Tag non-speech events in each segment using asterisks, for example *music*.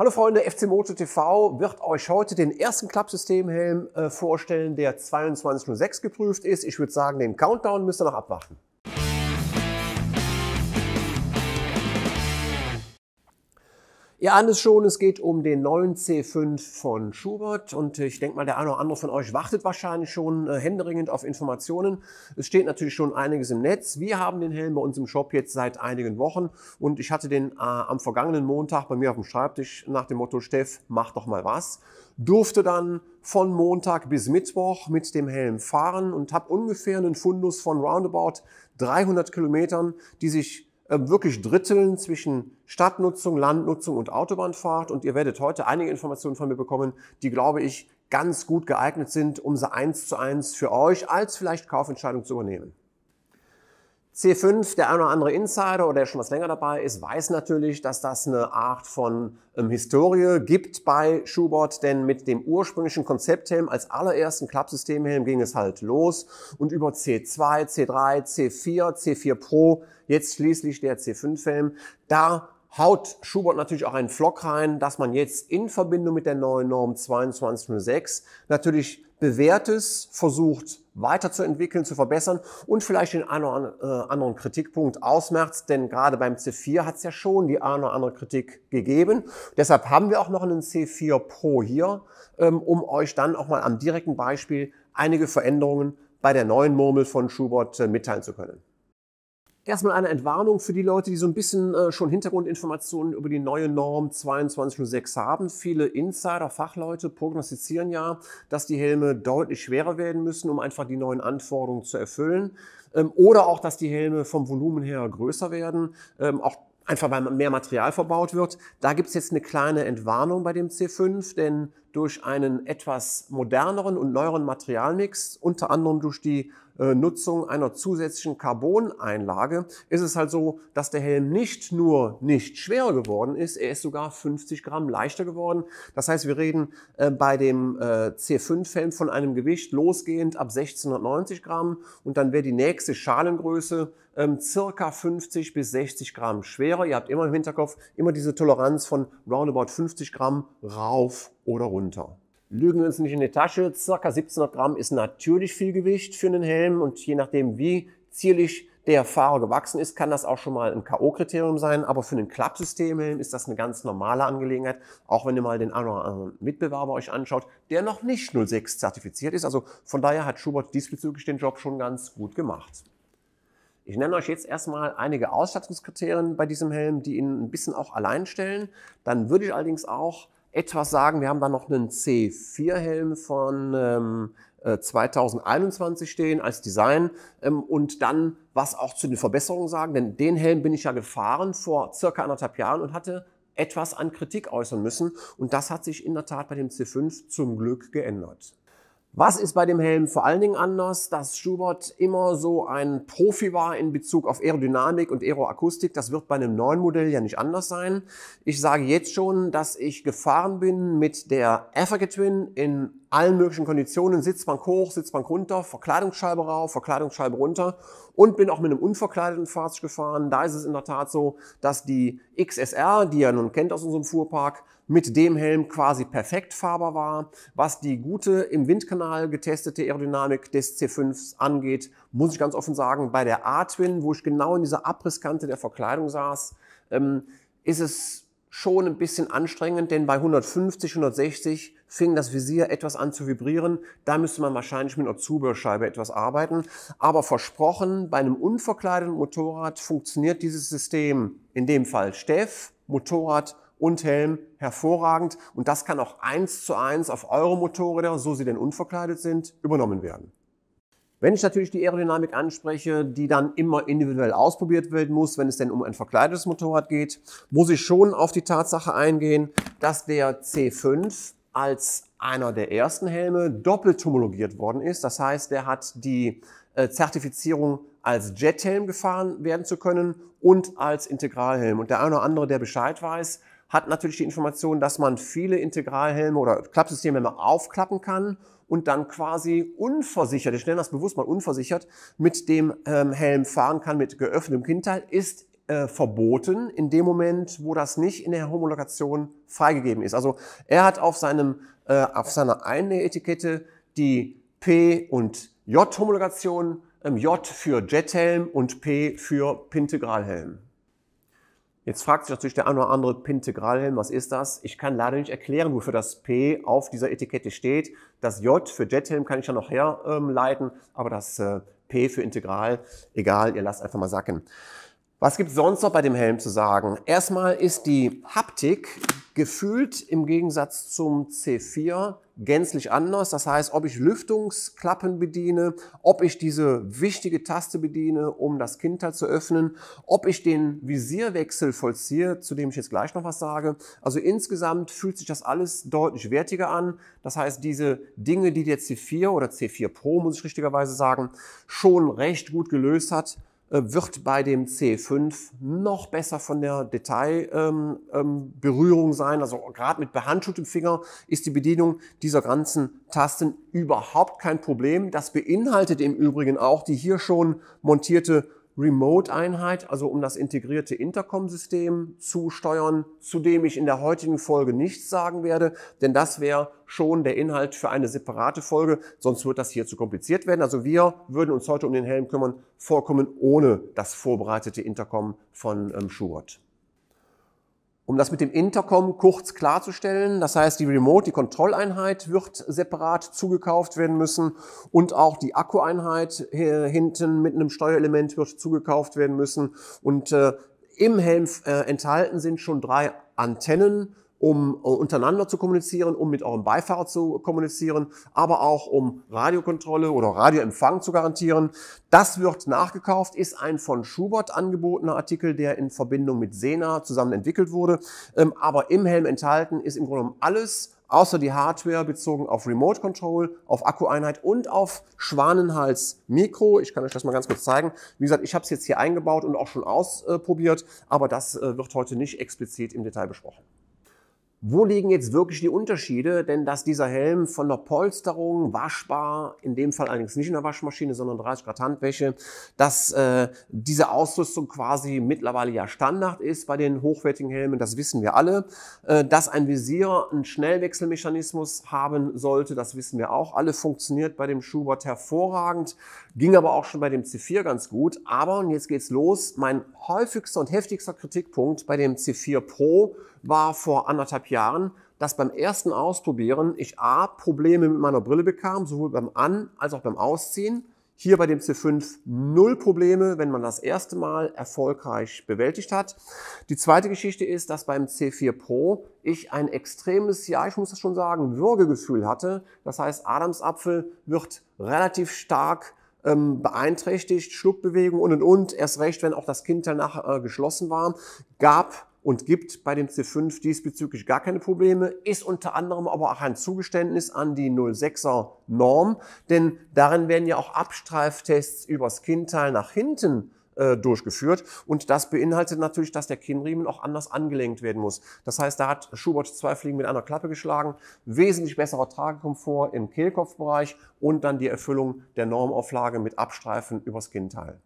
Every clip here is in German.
Hallo Freunde, FC Moto TV wird euch heute den ersten Klappsystemhelm äh, vorstellen, der 2206 geprüft ist. Ich würde sagen, den Countdown müsst ihr noch abwarten. Ihr ahnt es schon, es geht um den neuen C5 von Schubert und ich denke mal, der eine oder andere von euch wartet wahrscheinlich schon äh, händeringend auf Informationen. Es steht natürlich schon einiges im Netz. Wir haben den Helm bei uns im Shop jetzt seit einigen Wochen und ich hatte den äh, am vergangenen Montag bei mir auf dem Schreibtisch nach dem Motto, Steff, mach doch mal was. Durfte dann von Montag bis Mittwoch mit dem Helm fahren und habe ungefähr einen Fundus von roundabout 300 Kilometern, die sich äh, wirklich dritteln zwischen Stadtnutzung, Landnutzung und Autobahnfahrt. Und ihr werdet heute einige Informationen von mir bekommen, die, glaube ich, ganz gut geeignet sind, um sie eins zu eins für euch als vielleicht Kaufentscheidung zu übernehmen. C5, der eine oder andere Insider oder der schon was länger dabei ist, weiß natürlich, dass das eine Art von ähm, Historie gibt bei Schubert, denn mit dem ursprünglichen Konzepthelm als allerersten Klappsystemhelm ging es halt los und über C2, C3, C4, C4 Pro, jetzt schließlich der C5-Helm, da haut Schubert natürlich auch einen Flock rein, dass man jetzt in Verbindung mit der neuen Norm 2206 natürlich bewährtes versucht weiterzuentwickeln, zu verbessern und vielleicht den einen oder äh, anderen Kritikpunkt ausmerzt, denn gerade beim C4 hat es ja schon die eine oder andere Kritik gegeben. Deshalb haben wir auch noch einen C4 Pro hier, ähm, um euch dann auch mal am direkten Beispiel einige Veränderungen bei der neuen Murmel von Schubert äh, mitteilen zu können. Erstmal eine Entwarnung für die Leute, die so ein bisschen äh, schon Hintergrundinformationen über die neue Norm 2206 haben. Viele Insider, Fachleute prognostizieren ja, dass die Helme deutlich schwerer werden müssen, um einfach die neuen Anforderungen zu erfüllen. Ähm, oder auch, dass die Helme vom Volumen her größer werden. Ähm, auch einfach weil mehr Material verbaut wird. Da gibt es jetzt eine kleine Entwarnung bei dem C5, denn durch einen etwas moderneren und neueren Materialmix, unter anderem durch die äh, Nutzung einer zusätzlichen Carboneinlage ist es halt so, dass der Helm nicht nur nicht schwerer geworden ist, er ist sogar 50 Gramm leichter geworden. Das heißt, wir reden äh, bei dem äh, C5-Helm von einem Gewicht losgehend ab 1690 Gramm und dann wäre die nächste Schalengröße ähm, circa 50 bis 60 Gramm schwerer. Ihr habt immer im Hinterkopf immer diese Toleranz von roundabout 50 Gramm rauf oder runter lügen wir uns nicht in die Tasche, circa 1700 Gramm ist natürlich viel Gewicht für einen Helm und je nachdem, wie zierlich der Fahrer gewachsen ist, kann das auch schon mal ein K.O.-Kriterium sein, aber für einen Klappsystemhelm ist das eine ganz normale Angelegenheit, auch wenn ihr mal den anderen Mitbewerber euch anschaut, der noch nicht 06 zertifiziert ist. Also von daher hat Schubert diesbezüglich den Job schon ganz gut gemacht. Ich nenne euch jetzt erstmal einige Ausstattungskriterien bei diesem Helm, die ihn ein bisschen auch allein stellen. Dann würde ich allerdings auch etwas sagen. Wir haben da noch einen C4-Helm von ähm, 2021 äh, stehen als Design ähm, und dann was auch zu den Verbesserungen sagen. Denn den Helm bin ich ja gefahren vor circa anderthalb Jahren und hatte etwas an Kritik äußern müssen. Und das hat sich in der Tat bei dem C5 zum Glück geändert. Was ist bei dem Helm vor allen Dingen anders? Dass Schubert immer so ein Profi war in Bezug auf Aerodynamik und Aeroakustik, das wird bei einem neuen Modell ja nicht anders sein. Ich sage jetzt schon, dass ich gefahren bin mit der Africa Twin in allen möglichen Konditionen, Sitzbank hoch, Sitzbank runter, Verkleidungsscheibe rauf, Verkleidungsscheibe runter und bin auch mit einem unverkleideten Fahrzeug gefahren. Da ist es in der Tat so, dass die XSR, die ihr nun kennt aus unserem Fuhrpark, mit dem Helm quasi perfekt fahrbar war. Was die gute im Windkanal getestete Aerodynamik des C5s angeht, muss ich ganz offen sagen, bei der A-Twin, wo ich genau in dieser Abrisskante der Verkleidung saß, ähm, ist es schon ein bisschen anstrengend, denn bei 150, 160 fing das Visier etwas an zu vibrieren. Da müsste man wahrscheinlich mit einer Zubehörscheibe etwas arbeiten. Aber versprochen, bei einem unverkleideten Motorrad funktioniert dieses System in dem Fall Steff, Motorrad und Helm hervorragend. Und das kann auch eins zu eins auf eure Motorräder, so sie denn unverkleidet sind, übernommen werden. Wenn ich natürlich die Aerodynamik anspreche, die dann immer individuell ausprobiert werden muss, wenn es denn um ein verkleidetes Motorrad geht, muss ich schon auf die Tatsache eingehen, dass der C5 als einer der ersten Helme doppelt homologiert worden ist. Das heißt, der hat die äh, Zertifizierung als Jethelm gefahren werden zu können und als Integralhelm. Und der eine oder andere, der Bescheid weiß, hat natürlich die Information, dass man viele Integralhelme oder Klappsystemhelme aufklappen kann und dann quasi unversichert, ich nenne das bewusst mal unversichert, mit dem ähm, Helm fahren kann mit geöffnetem Kindteil, ist äh, verboten in dem Moment, wo das nicht in der Homologation freigegeben ist. Also er hat auf, seinem, äh, auf seiner Einnähetikette die P- und J-Homologation, ähm, J für Jethelm und P für Pintegralhelm. Jetzt fragt sich natürlich der eine oder andere Pintegralhelm, was ist das? Ich kann leider nicht erklären, wofür das P auf dieser Etikette steht. Das J für Jethelm kann ich ja noch herleiten, ähm, aber das äh, P für Integral, egal, ihr lasst einfach mal sacken. Was gibt es sonst noch bei dem Helm zu sagen? Erstmal ist die Haptik Gefühlt im Gegensatz zum C4 gänzlich anders. Das heißt, ob ich Lüftungsklappen bediene, ob ich diese wichtige Taste bediene, um das Kindteil zu öffnen, ob ich den Visierwechsel vollziehe, zu dem ich jetzt gleich noch was sage. Also insgesamt fühlt sich das alles deutlich wertiger an. Das heißt, diese Dinge, die der C4 oder C4 Pro, muss ich richtigerweise sagen, schon recht gut gelöst hat, äh, wird bei dem C5 noch besser von der Detailberührung ähm, ähm sein. Also gerade mit behandschuhtem Finger ist die Bedienung dieser ganzen Tasten überhaupt kein Problem. Das beinhaltet im Übrigen auch die hier schon montierte Remote-Einheit, also um das integrierte Intercom-System zu steuern, zu dem ich in der heutigen Folge nichts sagen werde, denn das wäre schon der Inhalt für eine separate Folge, sonst wird das hier zu kompliziert werden. Also wir würden uns heute um den Helm kümmern, vollkommen ohne das vorbereitete Intercom von ähm, Schubert. Um das mit dem Intercom kurz klarzustellen, das heißt, die Remote, die Kontrolleinheit wird separat zugekauft werden müssen und auch die Akkueinheit äh, hinten mit einem Steuerelement wird zugekauft werden müssen und äh, im Helm äh, enthalten sind schon drei Antennen um äh, untereinander zu kommunizieren, um mit eurem Beifahrer zu kommunizieren, aber auch um Radiokontrolle oder Radioempfang zu garantieren. Das wird nachgekauft, ist ein von Schubert angebotener Artikel, der in Verbindung mit Sena zusammen entwickelt wurde. Ähm, aber im Helm enthalten ist im Grunde alles, außer die Hardware bezogen auf Remote Control, auf Akkueinheit und auf Schwanenhals Mikro. Ich kann euch das mal ganz kurz zeigen. Wie gesagt, ich habe es jetzt hier eingebaut und auch schon ausprobiert, aber das äh, wird heute nicht explizit im Detail besprochen. Wo liegen jetzt wirklich die Unterschiede? Denn dass dieser Helm von der Polsterung waschbar, in dem Fall allerdings nicht in der Waschmaschine, sondern 30 Grad Handwäsche, dass äh, diese Ausrüstung quasi mittlerweile ja Standard ist bei den hochwertigen Helmen, das wissen wir alle. Äh, dass ein Visier einen Schnellwechselmechanismus haben sollte, das wissen wir auch. Alle funktioniert bei dem Schubert hervorragend, ging aber auch schon bei dem C4 ganz gut. Aber, und jetzt geht's los, mein häufigster und heftigster Kritikpunkt bei dem C4 Pro war vor anderthalb Jahren, dass beim ersten Ausprobieren ich A, Probleme mit meiner Brille bekam, sowohl beim An- als auch beim Ausziehen. Hier bei dem C5 null Probleme, wenn man das erste Mal erfolgreich bewältigt hat. Die zweite Geschichte ist, dass beim C4 Pro ich ein extremes, ja, ich muss das schon sagen, Würgegefühl hatte. Das heißt, Adamsapfel wird relativ stark ähm, beeinträchtigt, Schluckbewegung und und und. Erst recht, wenn auch das Kind danach äh, geschlossen war, gab und gibt bei dem C5 diesbezüglich gar keine Probleme, ist unter anderem aber auch ein Zugeständnis an die 06er Norm, denn darin werden ja auch Abstreiftests übers Kindteil nach hinten äh, durchgeführt und das beinhaltet natürlich, dass der Kinnriemen auch anders angelenkt werden muss. Das heißt, da hat Schubert zwei Fliegen mit einer Klappe geschlagen, wesentlich besserer Tragekomfort im Kehlkopfbereich und dann die Erfüllung der Normauflage mit Abstreifen übers Kinnteil.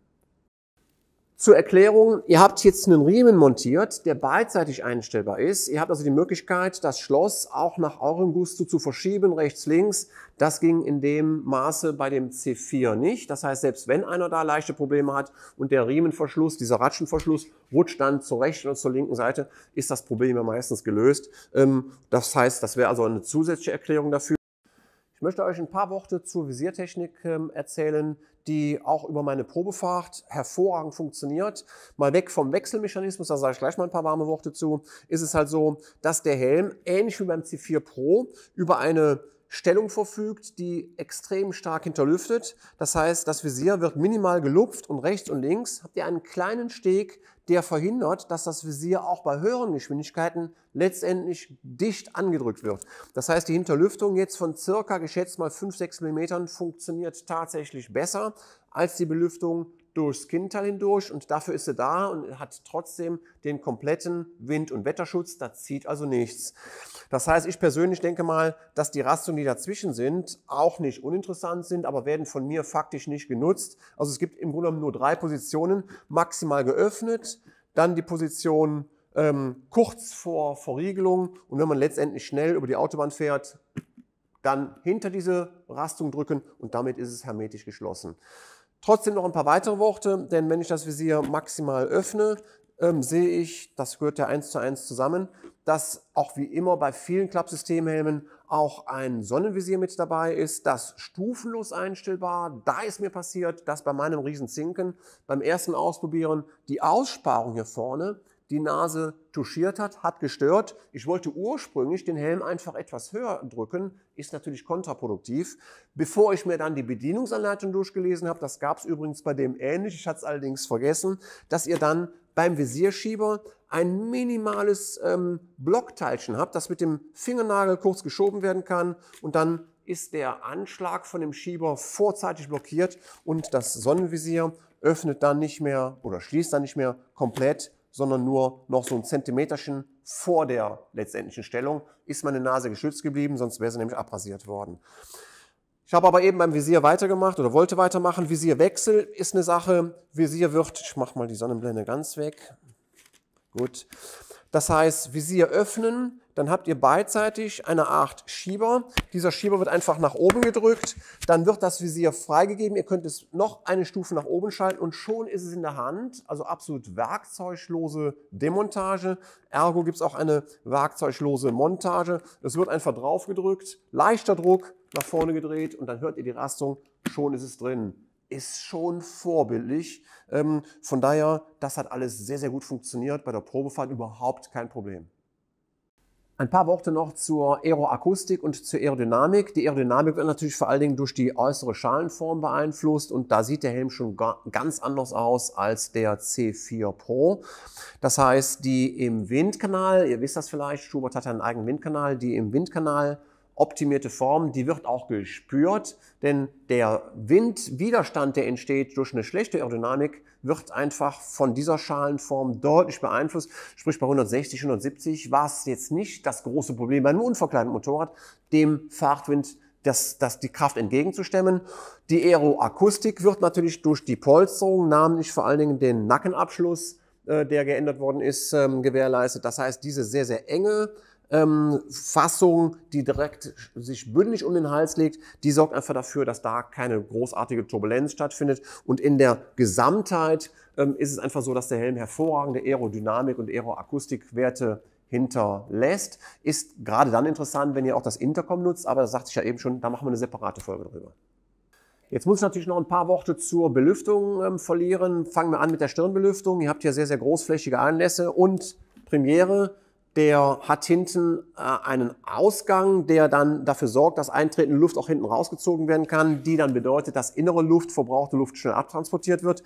Zur Erklärung, ihr habt jetzt einen Riemen montiert, der beidseitig einstellbar ist. Ihr habt also die Möglichkeit, das Schloss auch nach eurem Gusto zu verschieben, rechts, links. Das ging in dem Maße bei dem C4 nicht. Das heißt, selbst wenn einer da leichte Probleme hat und der Riemenverschluss, dieser Ratschenverschluss, rutscht dann zur rechten und zur linken Seite, ist das Problem ja meistens gelöst. Ähm, das heißt, das wäre also eine zusätzliche Erklärung dafür möchte euch ein paar Worte zur Visiertechnik ähm, erzählen, die auch über meine Probefahrt hervorragend funktioniert. Mal weg vom Wechselmechanismus, da sage ich gleich mal ein paar warme Worte zu, ist es halt so, dass der Helm ähnlich wie beim C4 Pro über eine Stellung verfügt, die extrem stark hinterlüftet. Das heißt, das Visier wird minimal gelupft und rechts und links habt ihr einen kleinen Steg, der verhindert, dass das Visier auch bei höheren Geschwindigkeiten letztendlich dicht angedrückt wird. Das heißt, die Hinterlüftung jetzt von circa geschätzt mal 5-6 mm funktioniert tatsächlich besser als die Belüftung durchs Kindtal hindurch und dafür ist sie da und hat trotzdem den kompletten Wind- und Wetterschutz. Da zieht also nichts. Das heißt, ich persönlich denke mal, dass die Rastungen, die dazwischen sind, auch nicht uninteressant sind, aber werden von mir faktisch nicht genutzt. Also es gibt im Grunde genommen nur drei Positionen, maximal geöffnet, dann die Position ähm, kurz vor Verriegelung und wenn man letztendlich schnell über die Autobahn fährt, dann hinter diese Rastung drücken und damit ist es hermetisch geschlossen. Trotzdem noch ein paar weitere Worte, denn wenn ich das Visier maximal öffne, ähm, sehe ich, das gehört ja eins zu eins zusammen, dass auch wie immer bei vielen Klappsystemhelmen auch ein Sonnenvisier mit dabei ist, das stufenlos einstellbar. Da ist mir passiert, dass bei meinem Riesenzinken beim ersten Ausprobieren die Aussparung hier vorne die Nase touchiert hat, hat gestört. Ich wollte ursprünglich den Helm einfach etwas höher drücken, ist natürlich kontraproduktiv. Bevor ich mir dann die Bedienungsanleitung durchgelesen habe, das gab es übrigens bei dem ähnlich, ich hatte es allerdings vergessen, dass ihr dann beim Visierschieber ein minimales ähm, Blockteilchen habt, das mit dem Fingernagel kurz geschoben werden kann und dann ist der Anschlag von dem Schieber vorzeitig blockiert und das Sonnenvisier öffnet dann nicht mehr oder schließt dann nicht mehr komplett sondern nur noch so ein Zentimeterchen vor der letztendlichen Stellung ist meine Nase geschützt geblieben, sonst wäre sie nämlich abrasiert worden. Ich habe aber eben beim Visier weitergemacht oder wollte weitermachen. Visierwechsel ist eine Sache. Visier wird, ich mache mal die Sonnenblende ganz weg. Gut. Das heißt, Visier öffnen, dann habt ihr beidseitig eine Art Schieber. Dieser Schieber wird einfach nach oben gedrückt, dann wird das Visier freigegeben. Ihr könnt es noch eine Stufe nach oben schalten und schon ist es in der Hand. Also absolut werkzeuglose Demontage. Ergo gibt es auch eine werkzeuglose Montage. Es wird einfach drauf gedrückt, leichter Druck, nach vorne gedreht und dann hört ihr die Rastung, schon ist es drin ist schon vorbildlich. Ähm, von daher, das hat alles sehr, sehr gut funktioniert. Bei der Probefahrt überhaupt kein Problem. Ein paar Worte noch zur Aeroakustik und zur Aerodynamik. Die Aerodynamik wird natürlich vor allen Dingen durch die äußere Schalenform beeinflusst und da sieht der Helm schon ganz anders aus als der C4 Pro. Das heißt, die im Windkanal, ihr wisst das vielleicht, Schubert hat einen eigenen Windkanal, die im Windkanal optimierte Form, die wird auch gespürt, denn der Windwiderstand, der entsteht durch eine schlechte Aerodynamik, wird einfach von dieser Schalenform deutlich beeinflusst. Sprich, bei 160, 170 war es jetzt nicht das große Problem bei einem unverkleideten Motorrad, dem Fahrtwind das, das die Kraft entgegenzustemmen. Die Aeroakustik wird natürlich durch die Polsterung, namentlich vor allen Dingen den Nackenabschluss, äh, der geändert worden ist, ähm, gewährleistet. Das heißt, diese sehr, sehr enge ähm, Fassung, die direkt sich bündig um den Hals legt, die sorgt einfach dafür, dass da keine großartige Turbulenz stattfindet. Und in der Gesamtheit ähm, ist es einfach so, dass der Helm hervorragende Aerodynamik und Aeroakustikwerte hinterlässt. Ist gerade dann interessant, wenn ihr auch das Intercom nutzt, aber das sagt sich ja eben schon, da machen wir eine separate Folge drüber. Jetzt muss ich natürlich noch ein paar Worte zur Belüftung ähm, verlieren. Fangen wir an mit der Stirnbelüftung. Ihr habt hier sehr, sehr großflächige Anlässe und Premiere der hat hinten äh, einen Ausgang, der dann dafür sorgt, dass eintretende Luft auch hinten rausgezogen werden kann, die dann bedeutet, dass innere Luft, verbrauchte Luft schnell abtransportiert wird.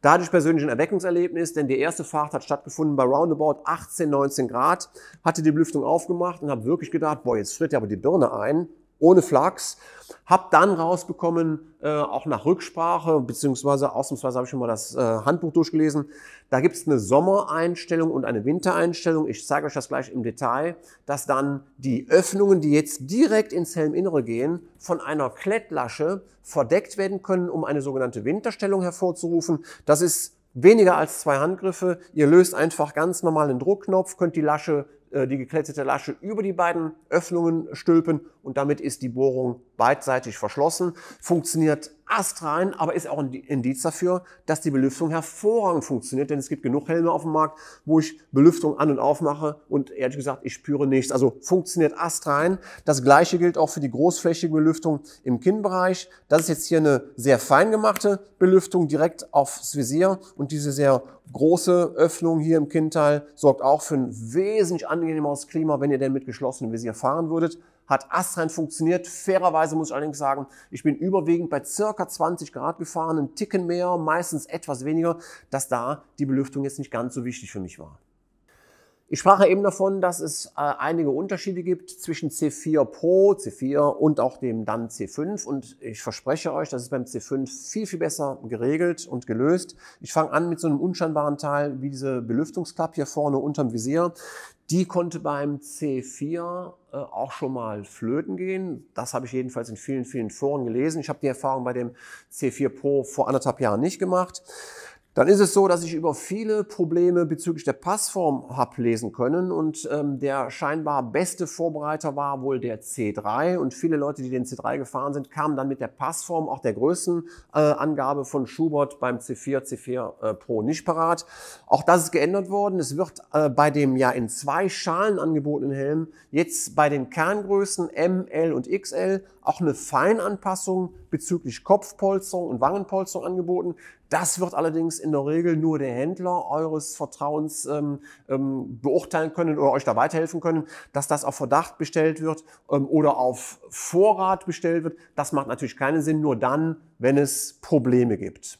Da hatte ich persönlich ein Erweckungserlebnis, denn die erste Fahrt hat stattgefunden bei roundabout 18, 19 Grad, hatte die Belüftung aufgemacht und habe wirklich gedacht, boah, jetzt friert ja aber die Birne ein ohne Flachs. Hab dann rausbekommen, äh, auch nach Rücksprache, beziehungsweise ausnahmsweise habe ich schon mal das äh, Handbuch durchgelesen, da gibt es eine Sommereinstellung und eine Wintereinstellung. Ich zeige euch das gleich im Detail, dass dann die Öffnungen, die jetzt direkt ins Helminnere gehen, von einer Klettlasche verdeckt werden können, um eine sogenannte Winterstellung hervorzurufen. Das ist weniger als zwei Handgriffe. Ihr löst einfach ganz normal den Druckknopf, könnt die Lasche äh, die geklettete Lasche über die beiden Öffnungen stülpen und damit ist die Bohrung beidseitig verschlossen. Funktioniert astrein, aber ist auch ein Indiz dafür, dass die Belüftung hervorragend funktioniert, denn es gibt genug Helme auf dem Markt, wo ich Belüftung an und aufmache und ehrlich gesagt, ich spüre nichts. Also funktioniert astrein. Das gleiche gilt auch für die großflächige Belüftung im Kinnbereich. Das ist jetzt hier eine sehr fein gemachte Belüftung direkt aufs Visier und diese sehr große Öffnung hier im Kinnteil sorgt auch für ein wesentlich angenehmeres Klima, wenn ihr denn mit geschlossenem Visier fahren würdet hat astrein funktioniert. Fairerweise muss ich allerdings sagen, ich bin überwiegend bei circa 20 Grad gefahren, einen Ticken mehr, meistens etwas weniger, dass da die Belüftung jetzt nicht ganz so wichtig für mich war. Ich sprach ja eben davon, dass es äh, einige Unterschiede gibt zwischen C4 Pro, C4 und auch dem dann C5 und ich verspreche euch, das ist beim C5 viel, viel besser geregelt und gelöst. Ich fange an mit so einem unscheinbaren Teil wie diese Belüftungsklappe hier vorne unterm Visier. Die konnte beim C4 äh, auch schon mal flöten gehen. Das habe ich jedenfalls in vielen, vielen Foren gelesen. Ich habe die Erfahrung bei dem C4 Pro vor anderthalb Jahren nicht gemacht dann ist es so, dass ich über viele Probleme bezüglich der Passform habe lesen können und ähm, der scheinbar beste Vorbereiter war wohl der C3 und viele Leute, die den C3 gefahren sind, kamen dann mit der Passform auch der Größenangabe äh, von Schubert beim C4, C4 äh, Pro nicht parat. Auch das ist geändert worden. Es wird äh, bei dem ja in zwei Schalen angebotenen Helm jetzt bei den Kerngrößen M, L und XL auch eine Feinanpassung bezüglich Kopfpolsterung und Wangenpolsterung angeboten. Das wird allerdings in der Regel nur der Händler eures Vertrauens ähm, ähm, beurteilen können oder euch da weiterhelfen können. Dass das auf Verdacht bestellt wird ähm, oder auf Vorrat bestellt wird, das macht natürlich keinen Sinn, nur dann, wenn es Probleme gibt.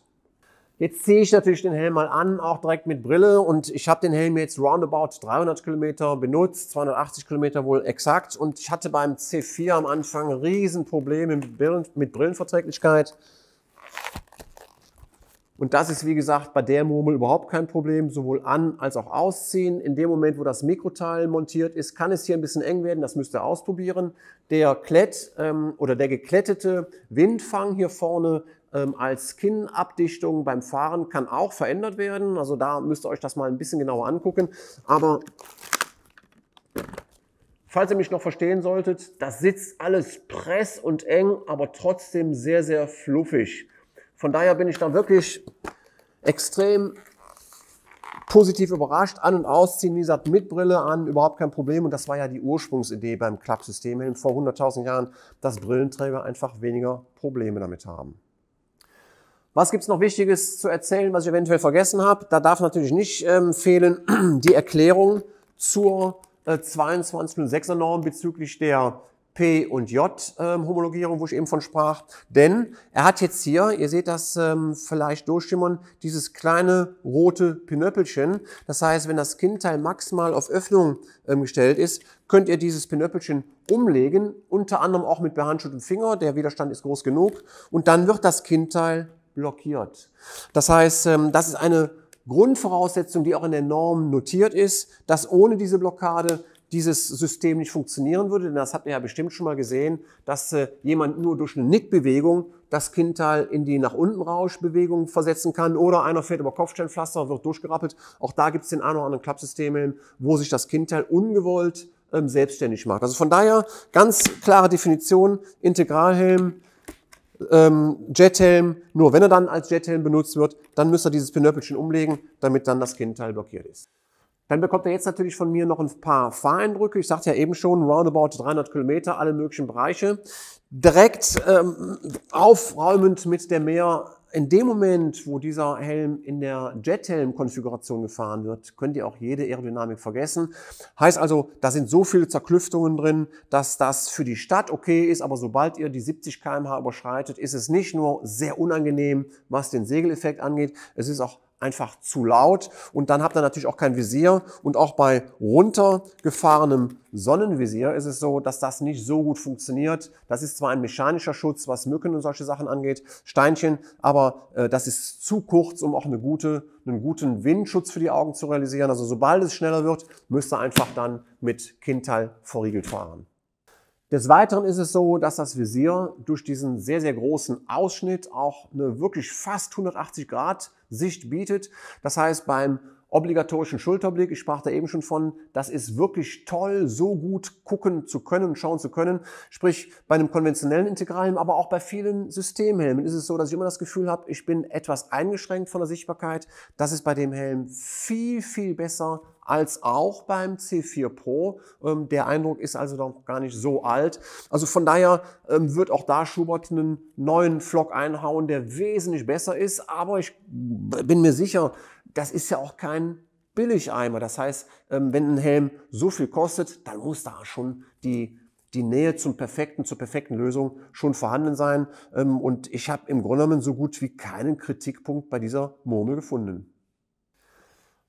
Jetzt ziehe ich natürlich den Helm mal an, auch direkt mit Brille und ich habe den Helm jetzt roundabout 300 Kilometer benutzt, 280 Kilometer wohl exakt und ich hatte beim C4 am Anfang riesen Probleme mit, mit Brillenverträglichkeit. Und das ist, wie gesagt, bei der Murmel überhaupt kein Problem, sowohl an- als auch ausziehen. In dem Moment, wo das Mikroteil montiert ist, kann es hier ein bisschen eng werden, das müsst ihr ausprobieren. Der Klett ähm, oder der geklettete Windfang hier vorne ähm, als Kinnabdichtung beim Fahren kann auch verändert werden. Also da müsst ihr euch das mal ein bisschen genauer angucken. Aber Falls ihr mich noch verstehen solltet, das sitzt alles press und eng, aber trotzdem sehr, sehr fluffig. Von daher bin ich da wirklich extrem positiv überrascht. An- und ausziehen, wie gesagt, mit Brille an, überhaupt kein Problem. Und das war ja die Ursprungsidee beim Klappsystemhelm vor 100.000 Jahren, dass Brillenträger einfach weniger Probleme damit haben. Was gibt's noch Wichtiges zu erzählen, was ich eventuell vergessen habe? Da darf natürlich nicht ähm, fehlen *clears throat* die Erklärung zur äh, 2206er Norm bezüglich der P- und J-Homologierung, ähm, wo ich eben von sprach. Denn er hat jetzt hier, ihr seht das ähm, vielleicht durchschimmern, dieses kleine rote Pinöppelchen. Das heißt, wenn das Kindteil maximal auf Öffnung ähm, gestellt ist, könnt ihr dieses Pinöppelchen umlegen, unter anderem auch mit behandschuhtem Finger, der Widerstand ist groß genug, und dann wird das Kindteil blockiert. Das heißt, ähm, das ist eine Grundvoraussetzung, die auch in der Norm notiert ist, dass ohne diese Blockade dieses System nicht funktionieren würde, denn das habt ihr ja bestimmt schon mal gesehen, dass äh, jemand nur durch eine Nickbewegung das Kindteil in die nach unten Rauschbewegung versetzen kann oder einer fährt über Kopfsteinpflaster und wird durchgerappelt. Auch da gibt's den einen oder anderen Klappsystem, wo sich das Kindteil ungewollt ähm, selbstständig macht. Also von daher ganz klare Definition, Integralhelm, ähm, Jethelm, nur wenn er dann als Jethelm benutzt wird, dann müsst ihr dieses Pinöppelchen umlegen, damit dann das Kindteil blockiert ist. Dann bekommt er jetzt natürlich von mir noch ein paar Fahreindrücke. Ich sagte ja eben schon, roundabout 300 Kilometer, alle möglichen Bereiche. Direkt ähm, aufräumend mit der Meer. In dem Moment, wo dieser Helm in der Jet-Helm-Konfiguration gefahren wird, könnt ihr auch jede Aerodynamik vergessen. Heißt also, da sind so viele Zerklüftungen drin, dass das für die Stadt okay ist, aber sobald ihr die 70 km/h überschreitet, ist es nicht nur sehr unangenehm, was den Segeleffekt angeht, es ist auch einfach zu laut und dann habt ihr natürlich auch kein Visier und auch bei runtergefahrenem Sonnenvisier ist es so, dass das nicht so gut funktioniert. Das ist zwar ein mechanischer Schutz, was Mücken und solche Sachen angeht, Steinchen, aber äh, das ist zu kurz, um auch eine gute, einen guten Windschutz für die Augen zu realisieren. Also sobald es schneller wird, müsst ihr einfach dann mit Kindteil verriegelt fahren. Des Weiteren ist es so, dass das Visier durch diesen sehr, sehr großen Ausschnitt auch eine wirklich fast 180 Grad Sicht bietet. Das heißt, beim obligatorischen Schulterblick, ich sprach da eben schon von, das ist wirklich toll, so gut gucken zu können, schauen zu können. Sprich, bei einem konventionellen Integralhelm, aber auch bei vielen Systemhelmen ist es so, dass ich immer das Gefühl habe, ich bin etwas eingeschränkt von der Sichtbarkeit. Das ist bei dem Helm viel, viel besser als auch beim C4 Pro. Ähm, der Eindruck ist also noch gar nicht so alt. Also von daher ähm, wird auch da Schubert einen neuen Flock einhauen, der wesentlich besser ist. Aber ich bin mir sicher, das ist ja auch kein Billigeimer. Das heißt, ähm, wenn ein Helm so viel kostet, dann muss da schon die die Nähe zum perfekten, zur perfekten Lösung schon vorhanden sein. Und ich habe im Grunde genommen so gut wie keinen Kritikpunkt bei dieser Murmel gefunden.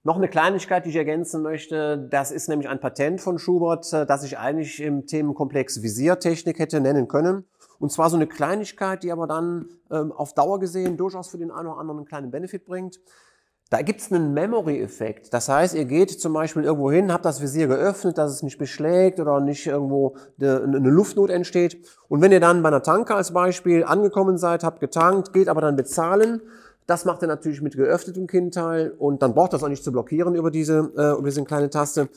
Noch eine Kleinigkeit, die ich ergänzen möchte, das ist nämlich ein Patent von Schubert, äh, das ich eigentlich im Themenkomplex Visiertechnik hätte nennen können. Und zwar so eine Kleinigkeit, die aber dann ähm, auf Dauer gesehen durchaus für den einen oder anderen einen kleinen Benefit bringt. Da gibt es einen Memory-Effekt. Das heißt, ihr geht zum Beispiel irgendwo hin, habt das Visier geöffnet, dass es nicht beschlägt oder nicht irgendwo äh, eine Luftnot entsteht. Und wenn ihr dann bei einer Tanke als Beispiel angekommen seid, habt getankt, geht aber dann bezahlen, das macht er natürlich mit geöffnetem Kindteil und dann braucht er es auch nicht zu blockieren über diese, äh, über diese kleine Taste.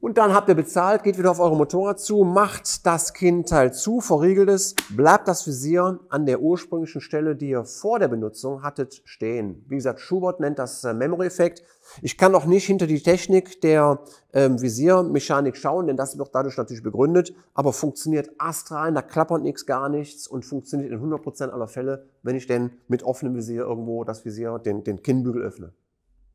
Und dann habt ihr bezahlt, geht wieder auf eure Motorrad zu, macht das Kindteil zu, verriegelt es, bleibt das Visier an der ursprünglichen Stelle, die ihr vor der Benutzung hattet, stehen. Wie gesagt, Schubert nennt das äh, Memory-Effekt. Ich kann auch nicht hinter die Technik der ähm, Visiermechanik schauen, denn das wird dadurch natürlich begründet, aber funktioniert astral, da klappert nichts, gar nichts und funktioniert in 100% aller Fälle, wenn ich denn mit offenem Visier irgendwo das Visier, den, den Kinnbügel öffne.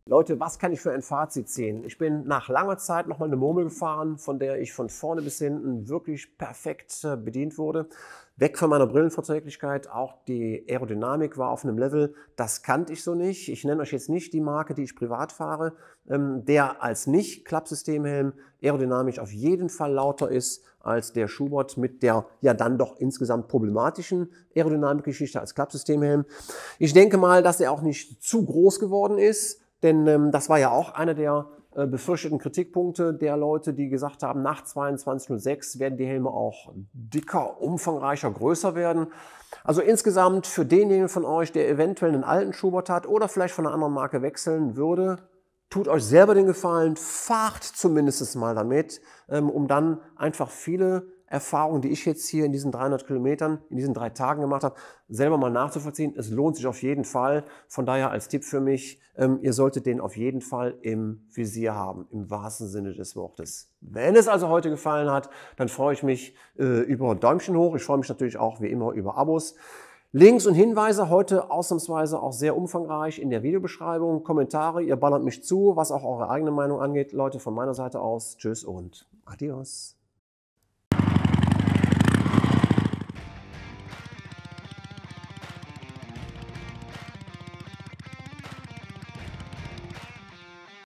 Leute, was kann ich für ein Fazit ziehen? Ich bin nach langer Zeit nochmal eine Murmel gefahren, von der ich von vorne bis hinten wirklich perfekt äh, bedient wurde. Weg von meiner Brillenverträglichkeit, auch die Aerodynamik war auf einem Level, das kannte ich so nicht. Ich nenne euch jetzt nicht die Marke, die ich privat fahre, ähm, der als Nicht-Klappsystemhelm aerodynamisch auf jeden Fall lauter ist als der Schubert mit der ja dann doch insgesamt problematischen Aerodynamikgeschichte als Klappsystemhelm. Ich denke mal, dass er auch nicht zu groß geworden ist denn ähm, das war ja auch einer der äh, befürchteten Kritikpunkte der Leute, die gesagt haben, nach 22.06 werden die Helme auch dicker, umfangreicher, größer werden. Also insgesamt für denjenigen von euch, der eventuell einen alten Schubert hat oder vielleicht von einer anderen Marke wechseln würde, tut euch selber den Gefallen, fahrt zumindest mal damit, ähm, um dann einfach viele Erfahrung, die ich jetzt hier in diesen 300 Kilometern, in diesen drei Tagen gemacht habe, selber mal nachzuvollziehen. Es lohnt sich auf jeden Fall. Von daher als Tipp für mich, ähm, ihr solltet den auf jeden Fall im Visier haben, im wahrsten Sinne des Wortes. Wenn es also heute gefallen hat, dann freue ich mich äh, über Däumchen hoch. Ich freue mich natürlich auch wie immer über Abos. Links und Hinweise heute ausnahmsweise auch sehr umfangreich in der Videobeschreibung. Kommentare, ihr ballert mich zu, was auch eure eigene Meinung angeht. Leute, von meiner Seite aus, tschüss und adios.